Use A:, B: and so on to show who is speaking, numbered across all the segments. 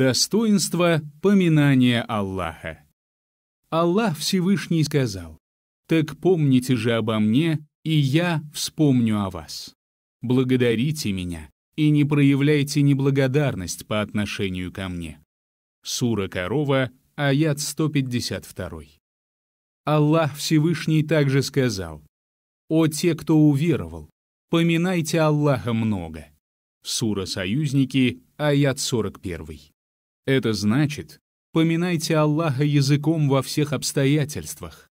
A: Достоинство поминания Аллаха. Аллах Всевышний сказал, «Так помните же обо мне, и я вспомню о вас. Благодарите меня и не проявляйте неблагодарность по отношению ко мне». Сура Корова, аят 152. Аллах Всевышний также сказал, «О те, кто уверовал, поминайте Аллаха много». Сура Союзники, аят 41. Это значит, поминайте Аллаха языком во всех обстоятельствах,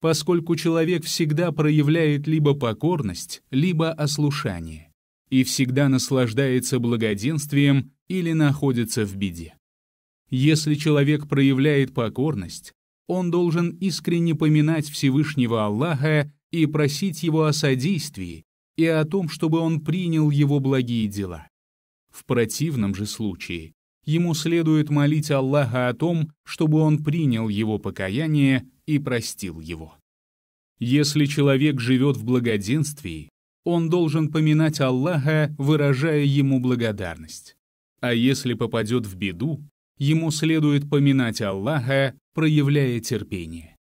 A: поскольку человек всегда проявляет либо покорность, либо ослушание, и всегда наслаждается благоденствием или находится в беде. Если человек проявляет покорность, он должен искренне поминать Всевышнего Аллаха и просить его о содействии и о том, чтобы он принял его благие дела. В противном же случае ему следует молить Аллаха о том, чтобы он принял его покаяние и простил его. Если человек живет в благоденствии, он должен поминать Аллаха, выражая ему благодарность. А если попадет в беду, ему следует поминать Аллаха, проявляя терпение.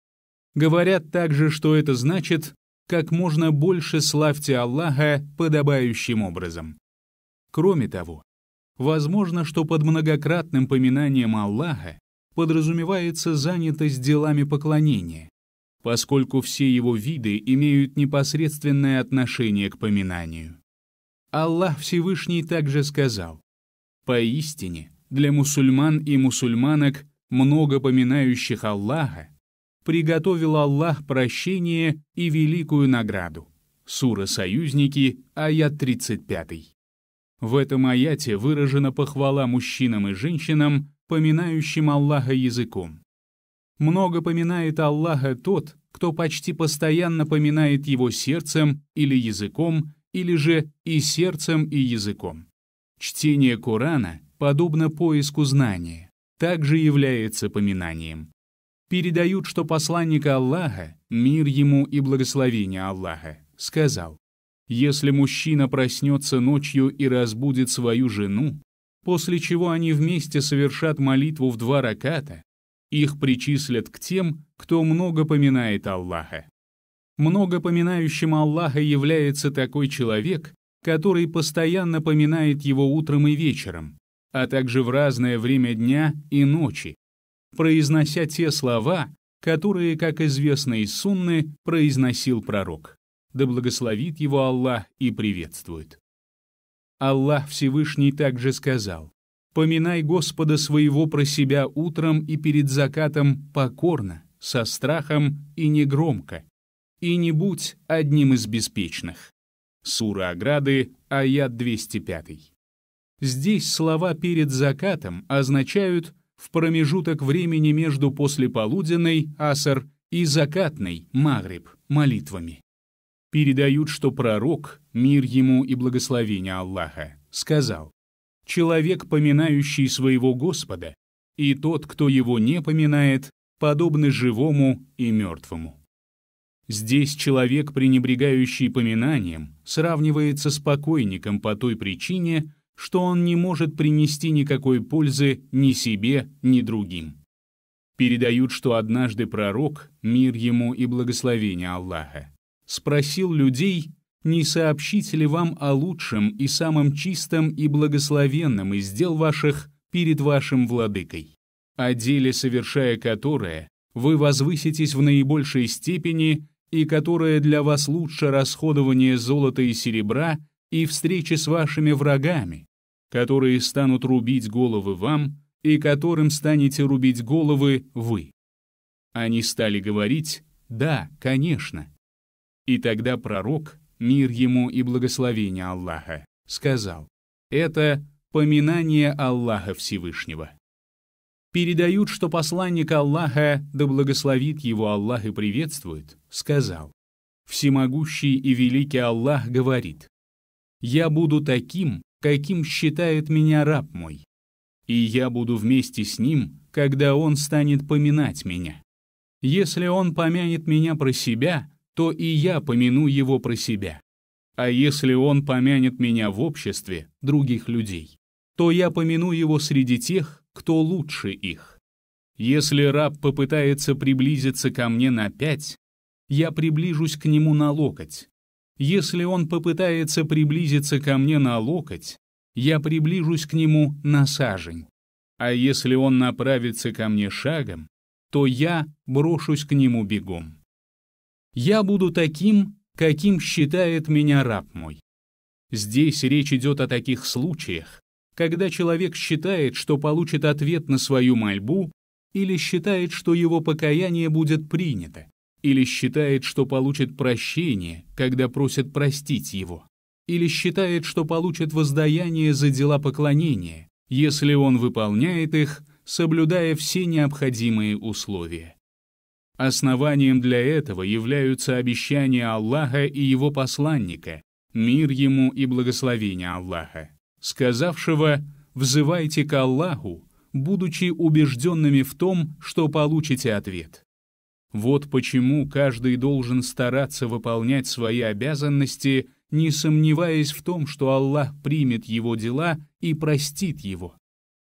A: Говорят также, что это значит «как можно больше славьте Аллаха подобающим образом». Кроме того, Возможно, что под многократным поминанием Аллаха подразумевается занятость делами поклонения, поскольку все его виды имеют непосредственное отношение к поминанию. Аллах Всевышний также сказал, «Поистине, для мусульман и мусульманок, много поминающих Аллаха, приготовил Аллах прощение и великую награду». Сура «Союзники», аят 35. В этом аяте выражена похвала мужчинам и женщинам, поминающим Аллаха языком. Много поминает Аллаха тот, кто почти постоянно поминает его сердцем или языком, или же и сердцем, и языком. Чтение Корана, подобно поиску знания, также является поминанием. Передают, что посланник Аллаха, мир ему и благословение Аллаха, сказал если мужчина проснется ночью и разбудит свою жену, после чего они вместе совершат молитву в два раката, их причислят к тем, кто много поминает Аллаха. Много поминающим Аллаха является такой человек, который постоянно поминает его утром и вечером, а также в разное время дня и ночи, произнося те слова, которые, как известно из сунны, произносил пророк да благословит его Аллах и приветствует. Аллах Всевышний также сказал, «Поминай Господа своего про себя утром и перед закатом покорно, со страхом и негромко, и не будь одним из беспечных». Сура Ограды, аят 205. Здесь слова «перед закатом» означают «в промежуток времени между послеполуденной, асар, и закатной, магриб, молитвами» передают, что пророк, мир ему и благословение Аллаха, сказал, «Человек, поминающий своего Господа, и тот, кто его не поминает, подобны живому и мертвому». Здесь человек, пренебрегающий поминанием, сравнивается с покойником по той причине, что он не может принести никакой пользы ни себе, ни другим. Передают, что однажды пророк, мир ему и благословение Аллаха, спросил людей, не сообщите ли вам о лучшем и самом чистом и благословенном из дел ваших перед вашим владыкой, о деле, совершая которое, вы возвыситесь в наибольшей степени и которое для вас лучше расходование золота и серебра и встречи с вашими врагами, которые станут рубить головы вам и которым станете рубить головы вы. Они стали говорить «Да, конечно», и тогда пророк, мир ему и благословение Аллаха, сказал, «Это поминание Аллаха Всевышнего». Передают, что посланник Аллаха, да благословит его Аллах и приветствует, сказал, «Всемогущий и великий Аллах говорит, «Я буду таким, каким считает меня раб мой, и я буду вместе с ним, когда он станет поминать меня. Если он помянет меня про себя, то и я помяну его про себя. А если он помянет меня в обществе других людей, то я помяну его среди тех, кто лучше их. Если раб попытается приблизиться ко мне на пять, я приближусь к нему на локоть. Если он попытается приблизиться ко мне на локоть, я приближусь к нему на сажень. А если он направится ко мне шагом, то я брошусь к нему бегом. Я буду таким, каким считает меня раб мой. Здесь речь идет о таких случаях, когда человек считает, что получит ответ на свою мольбу, или считает, что его покаяние будет принято, или считает, что получит прощение, когда просит простить его, или считает, что получит воздаяние за дела поклонения, если он выполняет их, соблюдая все необходимые условия. Основанием для этого являются обещания Аллаха и его посланника, мир ему и благословение Аллаха, сказавшего «взывайте к Аллаху», будучи убежденными в том, что получите ответ. Вот почему каждый должен стараться выполнять свои обязанности, не сомневаясь в том, что Аллах примет его дела и простит его,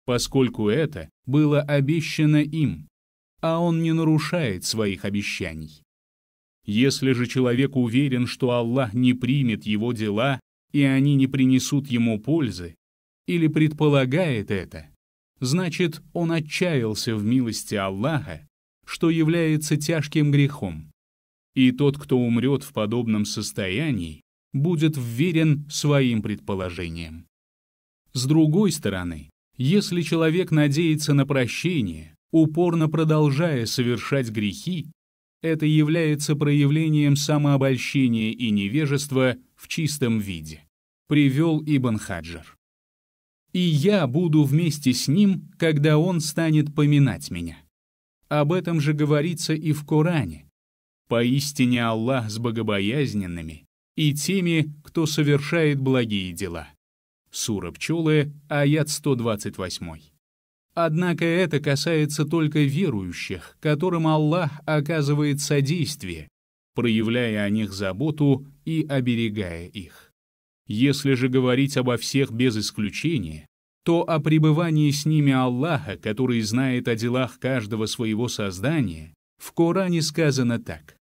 A: поскольку это было обещано им, а он не нарушает своих обещаний. Если же человек уверен, что Аллах не примет его дела, и они не принесут ему пользы, или предполагает это, значит, он отчаялся в милости Аллаха, что является тяжким грехом. И тот, кто умрет в подобном состоянии, будет вверен своим предположениям. С другой стороны, если человек надеется на прощение, упорно продолжая совершать грехи, это является проявлением самообольщения и невежества в чистом виде, привел Ибн Хаджар. «И я буду вместе с ним, когда он станет поминать меня». Об этом же говорится и в Коране. «Поистине Аллах с богобоязненными и теми, кто совершает благие дела». Сура Пчелы, аят 128. Однако это касается только верующих, которым Аллах оказывает содействие, проявляя о них заботу и оберегая их. Если же говорить обо всех без исключения, то о пребывании с ними Аллаха, который знает о делах каждого своего создания, в Коране сказано так.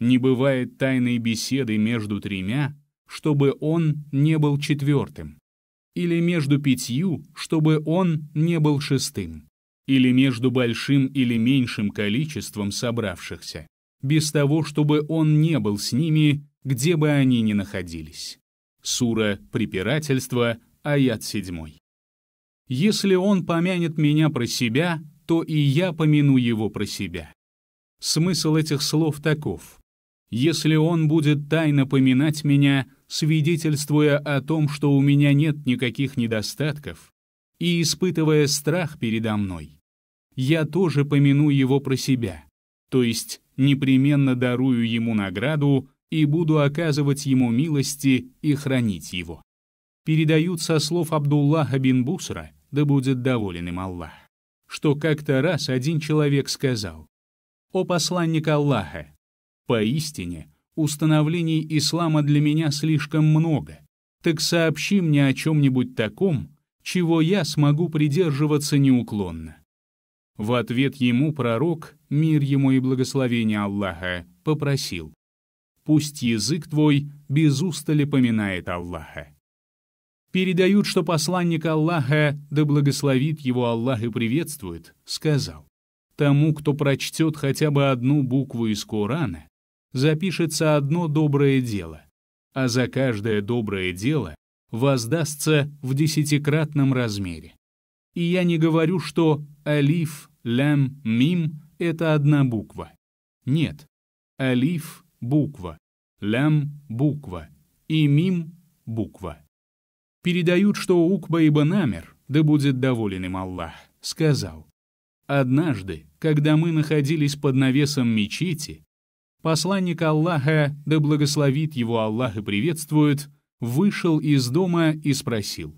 A: «Не бывает тайной беседы между тремя, чтобы он не был четвертым или между пятью, чтобы он не был шестым, или между большим или меньшим количеством собравшихся, без того, чтобы он не был с ними, где бы они ни находились. Сура «Препирательство», аят 7. «Если он помянет меня про себя, то и я помяну его про себя». Смысл этих слов таков если он будет тайно поминать меня, свидетельствуя о том, что у меня нет никаких недостатков, и испытывая страх передо мной, я тоже помяну его про себя, то есть непременно дарую ему награду и буду оказывать ему милости и хранить его. Передают со слов Абдуллаха бин Бусра, да будет доволен им Аллах, что как-то раз один человек сказал, «О посланник Аллаха, Поистине, установлений ислама для меня слишком много. Так сообщи мне о чем-нибудь таком, чего я смогу придерживаться неуклонно». В ответ ему пророк, мир ему и благословение Аллаха, попросил, «Пусть язык твой без устали поминает Аллаха». Передают, что посланник Аллаха, да благословит его Аллах и приветствует, сказал, «Тому, кто прочтет хотя бы одну букву из Корана, запишется одно доброе дело, а за каждое доброе дело воздастся в десятикратном размере. И я не говорю, что «алиф», «лям», «мим» — это одна буква. Нет. «Алиф» — буква, «лям» — буква и «мим» — буква. Передают, что Укба ибн Амер, да будет доволен им Аллах, сказал, «Однажды, когда мы находились под навесом мечети, посланник Аллаха, да благословит его Аллах и приветствует, вышел из дома и спросил,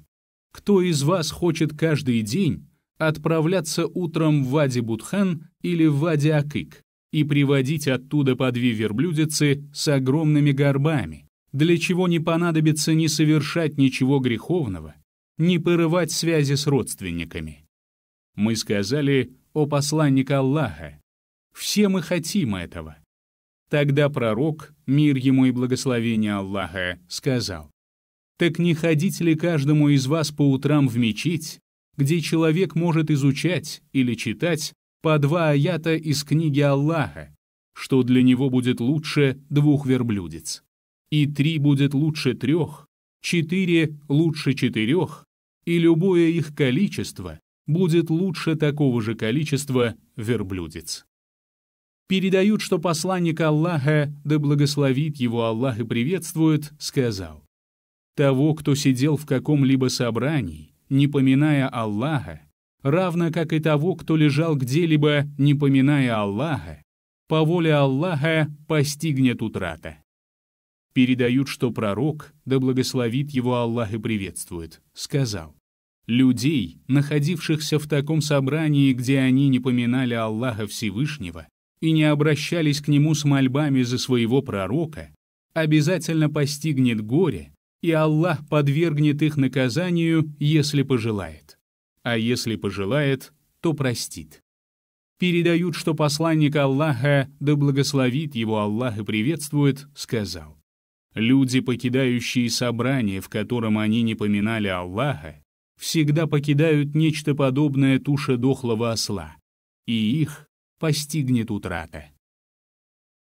A: «Кто из вас хочет каждый день отправляться утром в Вади Будхан или в Вади Акык и приводить оттуда по две верблюдицы с огромными горбами, для чего не понадобится не совершать ничего греховного, не порывать связи с родственниками?» Мы сказали, «О посланник Аллаха, все мы хотим этого». Тогда пророк, мир ему и благословение Аллаха, сказал, «Так не ходить ли каждому из вас по утрам в мечеть, где человек может изучать или читать по два аята из книги Аллаха, что для него будет лучше двух верблюдец, и три будет лучше трех, четыре лучше четырех, и любое их количество будет лучше такого же количества верблюдец» передают, что посланник Аллаха, да благословит его Аллах и приветствует, сказал, «Того, кто сидел в каком-либо собрании, не поминая Аллаха, равно как и того, кто лежал где-либо, не поминая Аллаха, по воле Аллаха постигнет утрата». Передают, что пророк, да благословит его Аллах и приветствует, сказал, «Людей, находившихся в таком собрании, где они не поминали Аллаха Всевышнего, и не обращались к нему с мольбами за своего пророка, обязательно постигнет горе, и Аллах подвергнет их наказанию, если пожелает. А если пожелает, то простит. Передают, что посланник Аллаха, да благословит его Аллах и приветствует, сказал, «Люди, покидающие собрание, в котором они не поминали Аллаха, всегда покидают нечто подобное туше дохлого осла, и их постигнет утрата.